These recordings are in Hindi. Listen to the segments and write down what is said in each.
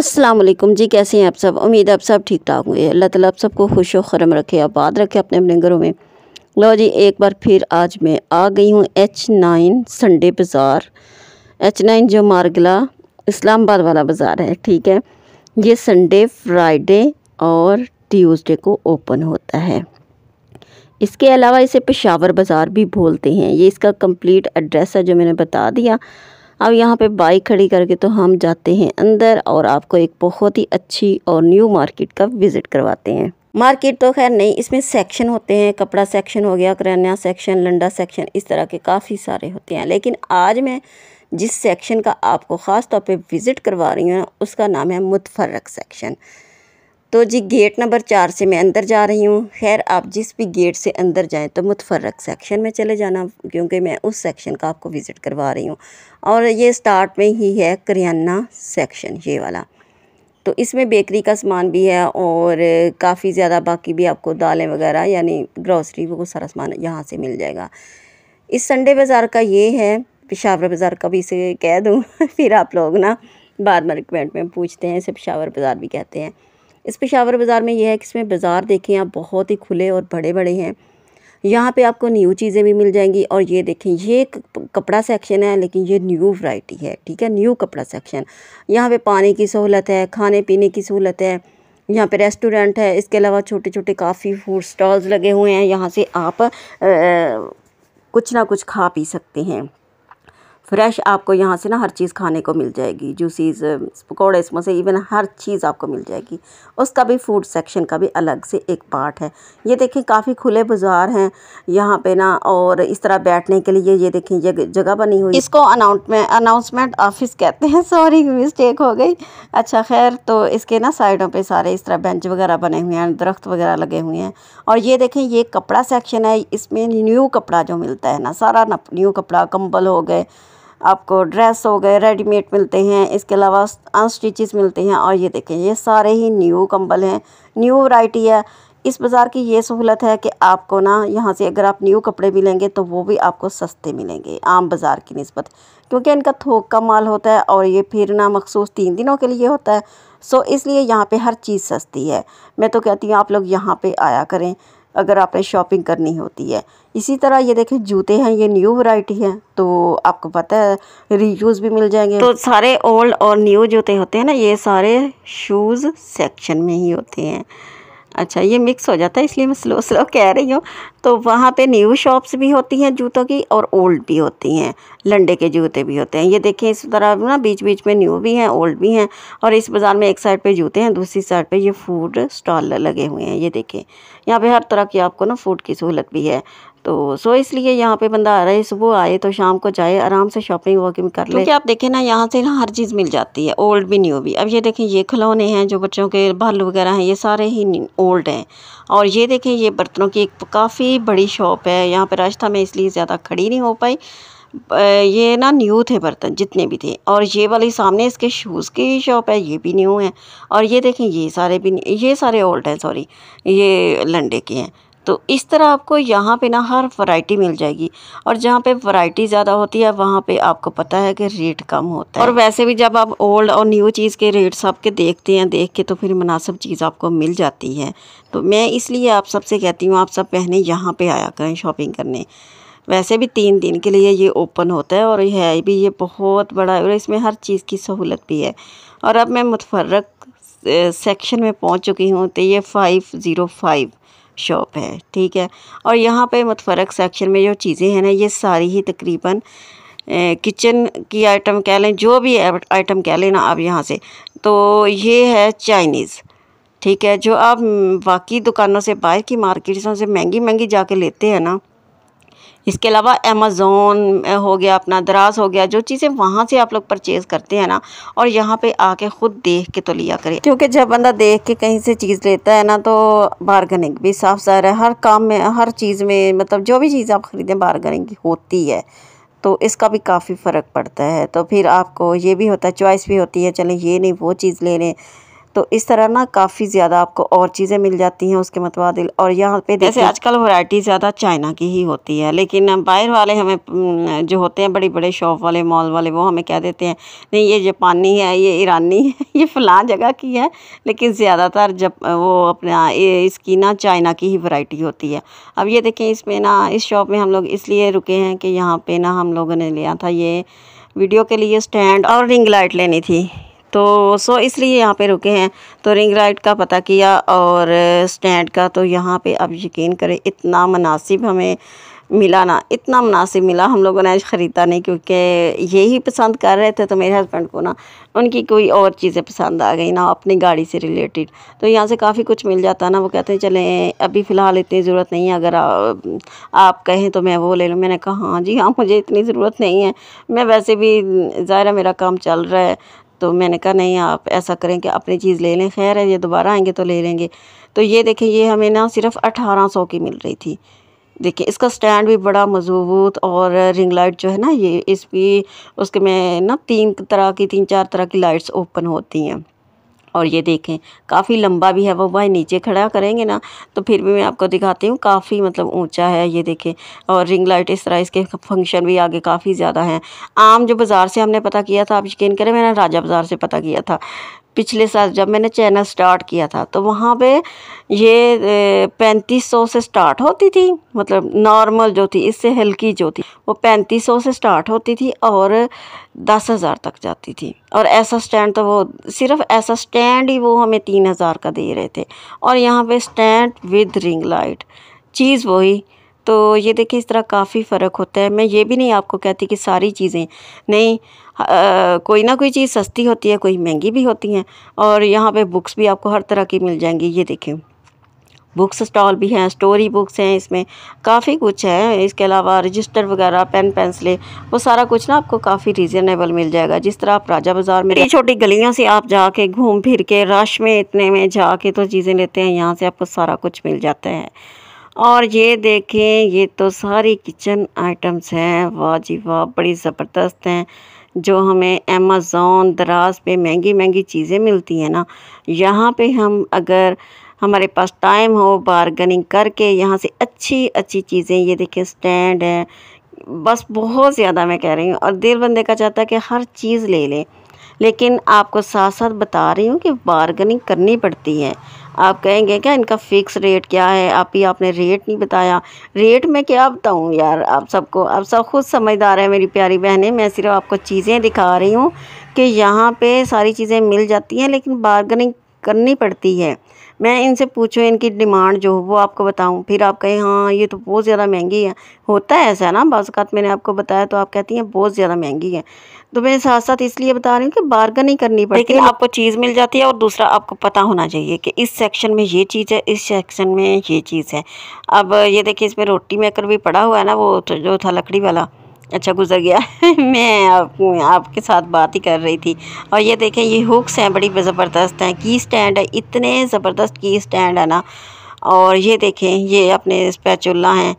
असलम जी कैसे हैं आप सब उम्मीद आप सब ठीक ठाक हुए अल्लाह ताला आप सबको खुश खरम रखे आबाद रखे अपने अपने घरों में लो जी एक बार फिर आज मैं आ गई हूँ एच नाइन संडे बाज़ार एच नाइन जो मारगला इस्लामाबाद वाला बाज़ार है ठीक है ये संडे फ्राइडे और ट्यूसडे को ओपन होता है इसके अलावा इसे पेशावर बाज़ार भी बोलते हैं ये इसका कम्प्लीट एड्रेस है जो मैंने बता दिया अब यहाँ पे बाइक खड़ी करके तो हम जाते हैं अंदर और आपको एक बहुत ही अच्छी और न्यू मार्केट का विज़िट करवाते हैं मार्केट तो खैर नहीं इसमें सेक्शन होते हैं कपड़ा सेक्शन हो गया करना सेक्शन लंडा सेक्शन इस तरह के काफ़ी सारे होते हैं लेकिन आज मैं जिस सेक्शन का आपको ख़ास तौर पर विज़िट करवा रही हूँ उसका नाम है मुतफरक सेक्शन तो जी गेट नंबर चार से मैं अंदर जा रही हूँ खैर आप जिस भी गेट से अंदर जाएं तो मुतफरक सेक्शन में चले जाना क्योंकि मैं उस सेक्शन का आपको विज़िट करवा रही हूँ और ये स्टार्ट में ही है करियाना सेक्शन ये वाला तो इसमें बेकरी का सामान भी है और काफ़ी ज़्यादा बाकी भी आपको दालें वगैरह यानी ग्रॉसरी वो सारा सामान यहाँ से मिल जाएगा इस संडे बाज़ार का ये है पिशावर बाज़ार का भी इसे कह दूँ फिर आप लोग ना बाद में रिकमेंट में पूछते हैं इसे पिशावर बाज़ार भी कहते हैं इस पेशावर बाज़ार में यह है कि इसमें बाज़ार देखें आप बहुत ही खुले और बड़े बड़े हैं यहाँ पे आपको न्यू चीज़ें भी मिल जाएंगी और ये देखें ये कपड़ा सेक्शन है लेकिन ये न्यू वैरायटी है ठीक है न्यू कपड़ा सेक्शन यहाँ पे पानी की सहूलत है खाने पीने की सहूलत है यहाँ पे रेस्टोरेंट है इसके अलावा छोटे छोटे काफ़ी फूड स्टॉल्स लगे हुए हैं यहाँ से आप आ, कुछ ना कुछ खा पी सकते हैं फ्रेश आपको यहाँ से ना हर चीज़ खाने को मिल जाएगी जूसीज पकौड़े समोसे इवन हर चीज़ आपको मिल जाएगी उसका भी फूड सेक्शन का भी अलग से एक पार्ट है ये देखें काफ़ी खुले बाज़ार हैं यहाँ पे ना और इस तरह बैठने के लिए ये देखें ये जगह बनी हुई इसको अनाउंसमेंट अनाउंसमेंट ऑफिस कहते हैं सॉरी मिस्टेक हो गई अच्छा खैर तो इसके ना साइडों पर सारे इस तरह बेंच वगैरह बने हुए हैं दरख्त वगैरह लगे हुए हैं और ये देखें ये कपड़ा सेक्शन है इसमें न्यू कपड़ा जो मिलता है ना सारा न्यू कपड़ा कम्बल हो गए आपको ड्रेस हो गए रेडीमेड मिलते हैं इसके अलावा अनस्टिचेस मिलते हैं और ये देखें ये सारे ही न्यू कंबल हैं न्यू वैरायटी है इस बाज़ार की ये सहूलत है कि आपको ना यहाँ से अगर आप न्यू कपड़े भी लेंगे तो वो भी आपको सस्ते मिलेंगे आम बाज़ार की नस्बत क्योंकि इनका थोक का माल होता है और ये फिर ना मखसूस तीन दिनों के लिए होता है सो इसलिए यहाँ पे हर चीज़ सस्ती है मैं तो कहती हूँ आप लोग यहाँ पे आया करें अगर आपने शॉपिंग करनी होती है इसी तरह ये देखें जूते हैं ये न्यू वैरायटी है तो आपको पता है रीयूज़ भी मिल जाएंगे तो सारे ओल्ड और न्यू जूते होते हैं ना ये सारे शूज़ सेक्शन में ही होते हैं अच्छा ये मिक्स हो जाता है इसलिए मैं स्लो स्लो कह रही हूँ तो वहाँ पे न्यू शॉप्स भी होती हैं जूतों की और ओल्ड भी होती हैं लंडे के जूते भी होते हैं ये देखें इस तरह ना बीच बीच में न्यू भी हैं ओल्ड भी हैं और इस बाज़ार में एक साइड पे जूते हैं दूसरी साइड पे ये फूड स्टॉल लगे हुए हैं ये देखें यहाँ पे हर तरह की आपको ना फूड की सहूलत भी है तो सो इसलिए यहाँ पे बंदा आ रहा है सुबह आए तो शाम को जाए आराम से शॉपिंग वॉकिंग कर ले क्योंकि आप देखें ना यहाँ से ना हर चीज़ मिल जाती है ओल्ड भी न्यू भी अब ये देखें ये खिलौने हैं जो बच्चों के भालू वगैरह हैं ये सारे ही ओल्ड हैं और ये देखें ये बर्तनों की एक काफ़ी बड़ी शॉप है यहाँ पर रास्ता में इसलिए ज़्यादा खड़ी नहीं हो पाई ये ना न्यू थे बर्तन जितने भी थे और ये वाली सामने इसके शूज़ की शॉप है ये भी न्यू है और ये देखें ये सारे भी ये सारे ओल्ड हैं सॉरी ये लंडे के हैं तो इस तरह आपको यहाँ पे ना हर वैरायटी मिल जाएगी और जहाँ पे वैरायटी ज़्यादा होती है वहाँ पे आपको पता है कि रेट कम होता है और वैसे भी जब आप ओल्ड और न्यू चीज़ के रेट्स आपके देखते हैं देख के तो फिर मुनासिब चीज़ आपको मिल जाती है तो मैं इसलिए आप सबसे कहती हूँ आप सब पहने यहाँ पर आया करें शॉपिंग करने वैसे भी तीन दिन के लिए ये ओपन होता है और है भी ये बहुत बड़ा और इसमें हर चीज़ की सहूलत भी है और अब मैं मुतफरक सेक्शन में पहुंच चुकी हूँ तो ये फ़ाइव ज़ीरो फाइव शॉप है ठीक है और यहाँ पे मतफरक सेक्शन में जो चीज़ें हैं ना ये सारी ही तकरीबन किचन की आइटम कह लें जो भी आइटम कह लें ना आप यहाँ से तो ये है चाइनीज़ ठीक है जो आप बाकी दुकानों से बाहर की मार्केटों से महंगी महंगी जाके लेते हैं ना इसके अलावा अमेज़ोन हो गया अपना दराज हो गया जो चीज़ें वहाँ से आप लोग परचेज़ करते हैं ना और यहाँ पे आके ख़ुद देख के तो लिया करें क्योंकि जब बंदा देख के कहीं से चीज़ लेता है ना तो बारगेनिंग भी साफ सारा है हर काम में हर चीज़ में मतलब जो भी चीज़ आप ख़रीदें बारगनिंग होती है तो इसका भी काफ़ी फ़र्क पड़ता है तो फिर आपको ये भी होता है चॉइस भी होती है चलें ये नहीं वो चीज़ ले लें तो इस तरह ना काफ़ी ज़्यादा आपको और चीज़ें मिल जाती हैं उसके मतबादिल और यहाँ पे जैसे आजकल वैरायटी ज़्यादा चाइना की ही होती है लेकिन बाहर वाले हमें जो होते हैं बड़े बड़े शॉप वाले मॉल वाले वो हमें कह देते हैं नहीं ये जापानी है ये ईरानी है ये फलां जगह की है लेकिन ज़्यादातर जब वो अपना इसकी ना चाइना की ही वरायटी होती है अब ये देखें इसमें ना इस शॉप में हम लोग इसलिए रुके हैं कि यहाँ पर ना हम लोगों ने लिया था ये वीडियो के लिए स्टैंड और रिंग लाइट लेनी थी तो सो इसलिए यहाँ पे रुके हैं तो रिंग राइट का पता किया और स्टैंड का तो यहाँ पे आप यकीन करें इतना मुनासिब हमें मिला ना इतना मुनासिब मिला हम लोगों ने आज ख़रीदा नहीं क्योंकि यही पसंद कर रहे थे तो मेरे हस्बैंड को ना उनकी कोई और चीज़ें पसंद आ गई ना अपनी गाड़ी से रिलेटेड तो यहाँ से काफ़ी कुछ मिल जाता ना वो कहते हैं चलें अभी फ़िलहाल इतनी ज़रूरत नहीं है अगर आ, आप कहें तो मैं वो ले लूँ मैंने कहा हाँ जी हाँ मुझे इतनी ज़रूरत नहीं है मैं वैसे भी ज़ाहिर मेरा काम चल रहा है तो मैंने कहा नहीं आप ऐसा करें कि अपनी चीज़ ले लें खैर है ये दोबारा आएंगे तो ले लेंगे तो ये देखें ये हमें ना सिर्फ अठारह सौ की मिल रही थी देखिए इसका स्टैंड भी बड़ा मजबूत और रिंग लाइट जो है ना ये इस भी उसके में ना तीन तरह की तीन चार तरह की लाइट्स ओपन होती हैं और ये देखें काफ़ी लंबा भी है वो भाई नीचे खड़ा करेंगे ना तो फिर भी मैं आपको दिखाती हूँ काफ़ी मतलब ऊंचा है ये देखें और रिंग लाइट इस तरह इसके फंक्शन भी आगे काफ़ी ज़्यादा हैं आम जो बाज़ार से हमने पता किया था आप यकीन करें मैंने राजा बाज़ार से पता किया था पिछले साल जब मैंने चैनल स्टार्ट किया था तो वहाँ पे ये पैंतीस सौ से स्टार्ट होती थी मतलब नॉर्मल जो थी इससे हल्की जो थी वो पैंतीस सौ से स्टार्ट होती थी और दस हज़ार तक जाती थी और ऐसा स्टैंड तो वो सिर्फ ऐसा स्टैंड ही वो हमें तीन हज़ार का दे रहे थे और यहाँ पे स्टैंड विद रिंग लाइट चीज़ वही तो ये देखिए इस तरह काफ़ी फ़र्क होता है मैं ये भी नहीं आपको कहती कि सारी चीज़ें नहीं आ, कोई ना कोई चीज़ सस्ती होती है कोई महंगी भी होती हैं और यहाँ पे बुक्स भी आपको हर तरह की मिल जाएंगी ये देखें बुक्स स्टॉल भी हैं स्टोरी बुक्स हैं इसमें काफ़ी कुछ है इसके अलावा रजिस्टर वगैरह पेन पेंसिलें वो सारा कुछ ना आपको काफ़ी रीज़नेबल मिल जाएगा जिस तरह आप राजा बाज़ार में छोटी गलियों से आप जाके घूम फिर के रश में इतने में जाके तो चीज़ें लेते हैं यहाँ से आपको सारा कुछ मिल जाता है और ये देखें ये तो सारी किचन आइटम्स हैं वाह जी वाह बड़ी ज़बरदस्त हैं जो हमें अमेज़ोन दराज पे महंगी महंगी चीज़ें मिलती हैं ना यहाँ पे हम अगर हमारे पास टाइम हो बारगनिंग करके यहाँ से अच्छी अच्छी चीज़ें ये देखें स्टैंड है बस बहुत ज़्यादा मैं कह रही हूँ और दिल बंदे का चाहता है कि हर चीज़ ले लें लेकिन आपको साथ साथ बता रही हूँ कि बारगेनिंग करनी पड़ती है आप कहेंगे क्या इनका फ़िक्स रेट क्या है आप ही आपने रेट नहीं बताया रेट मैं क्या बताऊँ यार आप सबको आप सब खुद समझदार है मेरी प्यारी बहनें मैं सिर्फ आपको चीज़ें दिखा रही हूँ कि यहाँ पे सारी चीज़ें मिल जाती हैं लेकिन बार्गनिंग करनी पड़ती है मैं इनसे पूछूँ इनकी डिमांड जो हो वो आपको बताऊँ फिर आप कहें हाँ ये तो बहुत ज़्यादा महंगी है होता है ऐसा ना अकात मैंने आपको बताया तो आप कहती हैं बहुत ज़्यादा महंगी है तो मैं साथ साथ इसलिए बता रही हूँ कि बार्गनिंग करनी पड़ती लेकिन आपको चीज़ मिल जाती है और दूसरा आपको पता होना चाहिए कि इस सेक्शन में ये चीज़ है इस सेक्शन में ये चीज़ है अब ये देखिए इसमें रोटी मेकर भी पड़ा हुआ है ना वो तो जो था लकड़ी वाला अच्छा गुजर गया मैं आपको आपके साथ बात ही कर रही थी और ये देखें ये हुक्स हैं बड़ी ज़बरदस्त हैं की स्टैंड है इतने ज़बरदस्त की स्टैंड है ना और ये देखें ये अपने स्पैचुल्ला हैं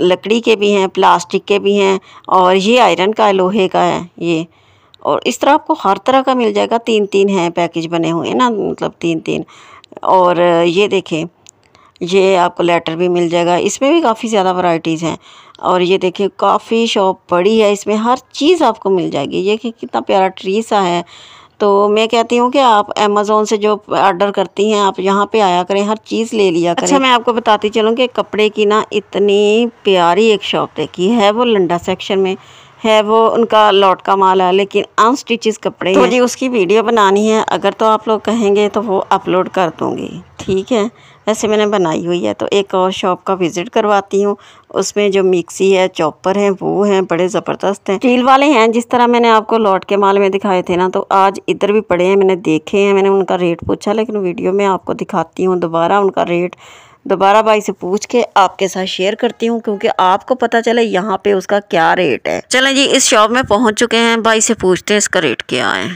लकड़ी के भी हैं प्लास्टिक के भी हैं और ये आयरन का लोहे का है ये और इस तरह आपको हर तरह का मिल जाएगा तीन तीन हैं पैकेज बने हुए हैं ना मतलब तीन तीन और ये देखें ये आपको लेटर भी मिल जाएगा इसमें भी काफ़ी ज़्यादा वराइटीज़ हैं और ये देखिए काफ़ी शॉप बड़ी है इसमें हर चीज़ आपको मिल जाएगी ये कि कितना प्यारा ट्री सा है तो मैं कहती हूँ कि आप अमेज़ोन से जो ऑर्डर करती हैं आप यहाँ पे आया करें हर चीज़ ले लिया अच्छा, करें अच्छा मैं आपको बताती चलूँ कि कपड़े की ना इतनी प्यारी एक शॉप देखी है वो लंडा सेक्शन में है वो उनका लॉट का माल है लेकिन अनस्टिचेस कपड़े तो जी उसकी वीडियो बनानी है अगर तो आप लोग कहेंगे तो वो अपलोड कर दूँगी ठीक है वैसे मैंने बनाई हुई है तो एक और शॉप का विज़िट करवाती हूँ उसमें जो मिक्सी है चॉपर हैं वो हैं बड़े ज़बरदस्त हैं स्टील वाले हैं जिस तरह मैंने आपको लौट के माल में दिखाए थे ना तो आज इधर भी पड़े हैं मैंने देखे हैं मैंने उनका रेट पूछा लेकिन वीडियो में आपको दिखाती हूँ दोबारा उनका रेट दोबारा भाई से पूछ के आपके साथ शेयर करती हूँ क्योंकि आपको पता चले यहाँ पे उसका क्या रेट है चलें जी इस शॉप में पहुँच चुके हैं भाई से पूछते हैं इसका रेट क्या है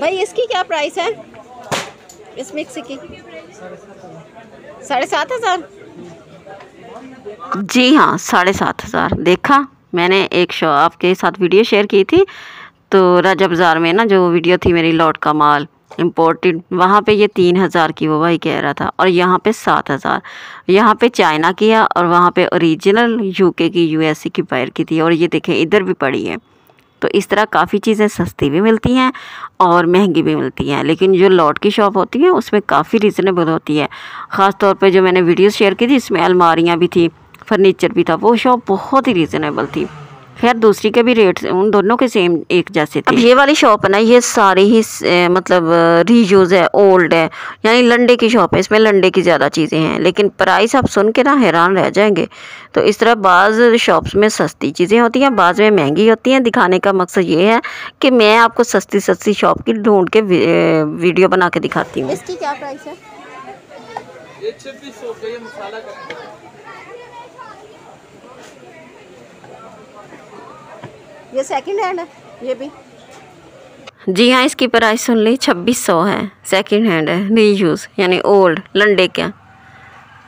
भाई इसकी क्या प्राइस है इस मिक्स की साढ़े सात हज़ार जी हाँ साढ़े सात हज़ार देखा मैंने एक शो आपके साथ वीडियो शेयर की थी तो राजा बाज़ार में ना जो वीडियो थी मेरी लॉट का माल इम्पोर्टेड वहाँ पे ये तीन हज़ार की वो भाई कह रहा था और यहाँ पे सात हज़ार यहाँ पे चाइना की है और वहाँ पे ओरिजिनल यूके की यूएसए की पैर की थी और ये देखें इधर भी पड़ी है तो इस तरह काफ़ी चीज़ें सस्ती भी मिलती हैं और महंगी भी मिलती हैं लेकिन जो लॉट की शॉप होती है उसमें काफ़ी रिजनेबल होती है ख़ास तौर पर जो मैंने वीडियो शेयर की थी इसमें अलमारियाँ भी थी फर्नीचर भी था वो शॉप बहुत ही रिजनेबल थी खैर दूसरी के भी रेट उन दोनों के सेम एक जैसे थे ये वाली शॉप है ना ये सारी ही मतलब रीयूज़ है ओल्ड है यानी लंडे की शॉप है इसमें लंडे की ज़्यादा चीज़ें हैं लेकिन प्राइस आप सुन के ना हैरान रह जाएंगे तो इस तरह बाज़ शॉप्स में सस्ती चीज़ें होती हैं बाज़ में महंगी होती हैं दिखाने का मकसद ये है कि मैं आपको सस्ती सस्ती शॉप की ढूंढ के वीडियो बना के दिखाती हूँ इसकी क्या प्राइस है ये सेकंड हैंड है ये भी जी हाँ इसकी प्राइस सुन ली छब्बीस सौ है सेकंड हैंड है यूज यानी ओल्ड लंडे क्या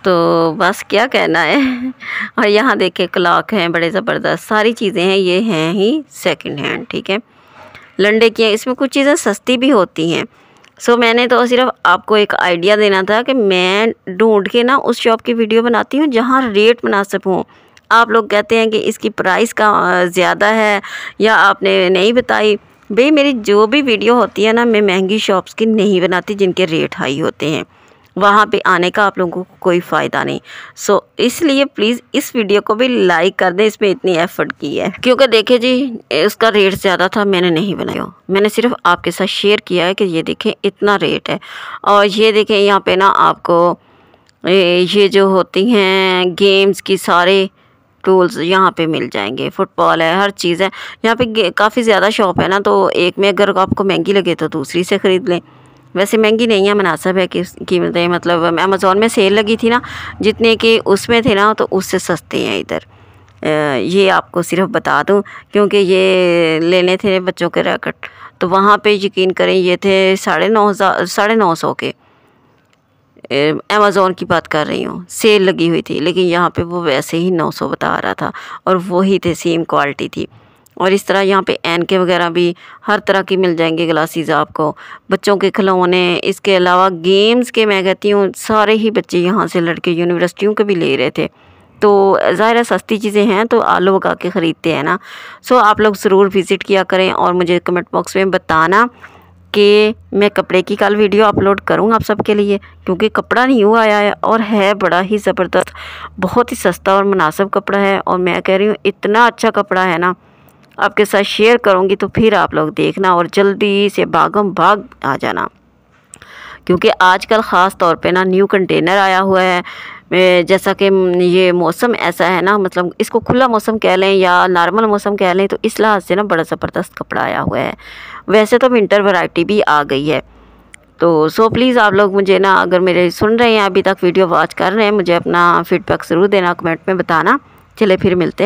तो बस क्या कहना है और यहाँ देखे क्लाक हैं बड़े ज़बरदस्त सारी चीज़ें हैं ये हैं ही सेकंड हैंड ठीक है लंडे की इसमें कुछ चीज़ें सस्ती भी होती हैं सो मैंने तो सिर्फ आपको एक आइडिया देना था कि मैं ढूंढ के ना उस शॉप की वीडियो बनाती हूँ जहाँ रेट मुनासिब हों आप लोग कहते हैं कि इसकी प्राइस का ज़्यादा है या आपने नहीं बताई भाई मेरी जो भी वीडियो होती है ना मैं महंगी शॉप्स की नहीं बनाती जिनके रेट हाई होते हैं वहाँ पे आने का आप लोगों को कोई फ़ायदा नहीं सो so, इसलिए प्लीज़ इस वीडियो को भी लाइक कर दें इसमें इतनी एफर्ट की है क्योंकि देखिए जी उसका रेट ज़्यादा था मैंने नहीं बनाया मैंने सिर्फ आपके साथ शेयर किया है कि ये देखें इतना रेट है और ये देखें यहाँ पे ना आपको ये जो होती हैं गेम्स की सारे टूल्स यहाँ पे मिल जाएंगे फुटबॉल है हर चीज़ है यहाँ पे काफ़ी ज़्यादा शॉप है ना तो एक में अगर आपको महंगी लगे तो दूसरी से ख़रीद लें वैसे महंगी नहीं है मुनासब है कि कीमतें मतलब अमेज़ोन में सेल लगी थी ना जितने के उसमें थे ना तो उससे सस्ते हैं इधर ये आपको सिर्फ बता दूँ क्योंकि ये लेने थे बच्चों के रैकेट तो वहाँ पे यकीन करें ये थे साढ़े नौ हज़ार साढ़े नौ सौ के अमेज़ोन की बात कर रही हूँ सेल लगी हुई थी लेकिन यहाँ पे वो वैसे ही 900 बता रहा था और वो ही थे सेम क्वालिटी थी और इस तरह यहाँ पे एन के वगैरह भी हर तरह की मिल जाएंगे ग्लासेस आपको बच्चों के खिलौने इसके अलावा गेम्स के मैं कहती हूँ सारे ही बच्चे यहाँ से लड़के यूनिवर्सिटियों के भी ले रहे थे तो ज़ाहिर सस्ती चीज़ें हैं तो आलू पका के ख़रीदते हैं ना सो आप लोग ज़रूर विज़िट किया करें और मुझे कमेंट बॉक्स में बताना कि मैं कपड़े की कल वीडियो अपलोड करूँगा आप सबके लिए क्योंकि कपड़ा न्यू आया है और है बड़ा ही ज़बरदस्त बहुत ही सस्ता और मुनासब कपड़ा है और मैं कह रही हूँ इतना अच्छा कपड़ा है ना आपके साथ शेयर करूँगी तो फिर आप लोग देखना और जल्दी से भागम भाग आ जाना क्योंकि आजकल ख़ास तौर पे ना न्यू कंटेनर आया हुआ है जैसा कि ये मौसम ऐसा है ना मतलब इसको खुला मौसम कह लें या नॉर्मल मौसम कह लें तो इस लिहाज से ना बड़ा ज़बरदस्त कपड़ा आया हुआ है वैसे तो विंटर वैरायटी भी आ गई है तो सो प्लीज़ आप लोग मुझे ना अगर मेरे सुन रहे हैं अभी तक वीडियो वॉच कर रहे हैं मुझे अपना फीडबैक ज़रूर देना कमेंट में बताना चले फिर मिलते हैं